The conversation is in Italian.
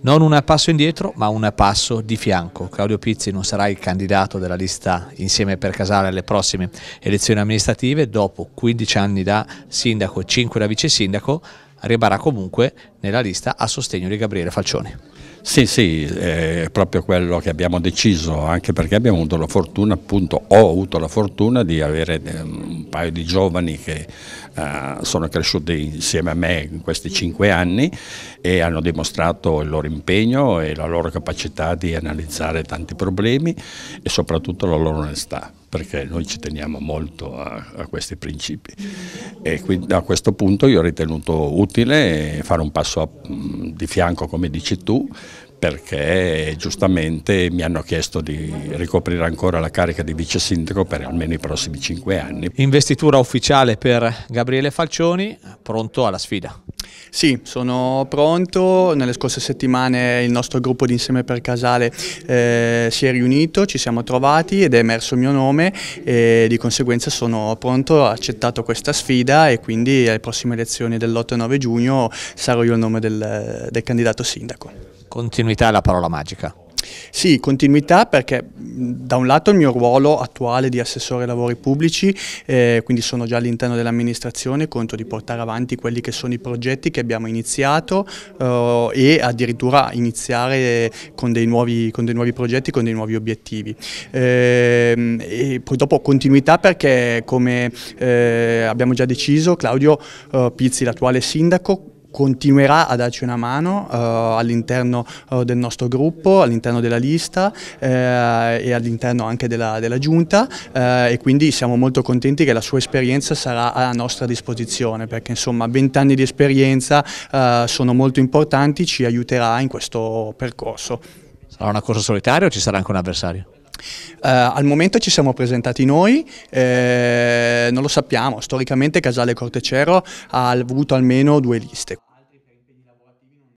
Non un passo indietro, ma un passo di fianco. Claudio Pizzi non sarà il candidato della lista insieme per Casale alle prossime elezioni amministrative. Dopo 15 anni da sindaco e 5 da vice sindaco, arriverà comunque nella lista a sostegno di Gabriele Falcioni. Sì, sì, è proprio quello che abbiamo deciso, anche perché abbiamo avuto la fortuna, appunto, ho avuto la fortuna di avere ehm, un paio di giovani che uh, sono cresciuti insieme a me in questi cinque anni e hanno dimostrato il loro impegno e la loro capacità di analizzare tanti problemi e soprattutto la loro onestà perché noi ci teniamo molto a, a questi principi e quindi a questo punto io ho ritenuto utile fare un passo a, di fianco come dici tu perché giustamente mi hanno chiesto di ricoprire ancora la carica di vice sindaco per almeno i prossimi cinque anni. Investitura ufficiale per Gabriele Falcioni, pronto alla sfida. Sì, sono pronto. Nelle scorse settimane il nostro gruppo di Insieme per Casale eh, si è riunito, ci siamo trovati ed è emerso il mio nome e di conseguenza sono pronto, ho accettato questa sfida e quindi alle prossime elezioni dell'8 e 9 giugno sarò io il nome del, del candidato sindaco. Continuità è la parola magica. Sì, continuità perché da un lato il mio ruolo attuale di assessore ai lavori pubblici, eh, quindi sono già all'interno dell'amministrazione, conto di portare avanti quelli che sono i progetti che abbiamo iniziato eh, e addirittura iniziare con dei, nuovi, con dei, nuovi, progetti, con dei nuovi obiettivi. Eh, poi dopo continuità perché come eh, abbiamo già deciso Claudio eh, Pizzi, l'attuale sindaco, continuerà a darci una mano uh, all'interno uh, del nostro gruppo, all'interno della lista uh, e all'interno anche della, della giunta e quindi siamo molto contenti che la sua esperienza sarà a nostra disposizione perché insomma 20 anni di esperienza sono molto importanti, ci aiuterà in questo percorso. Sarà una corsa solitaria o ci sarà anche un avversario? Uh, al momento ci siamo presentati noi, eh, non lo sappiamo, storicamente Casale Cortecero ha avuto almeno due liste.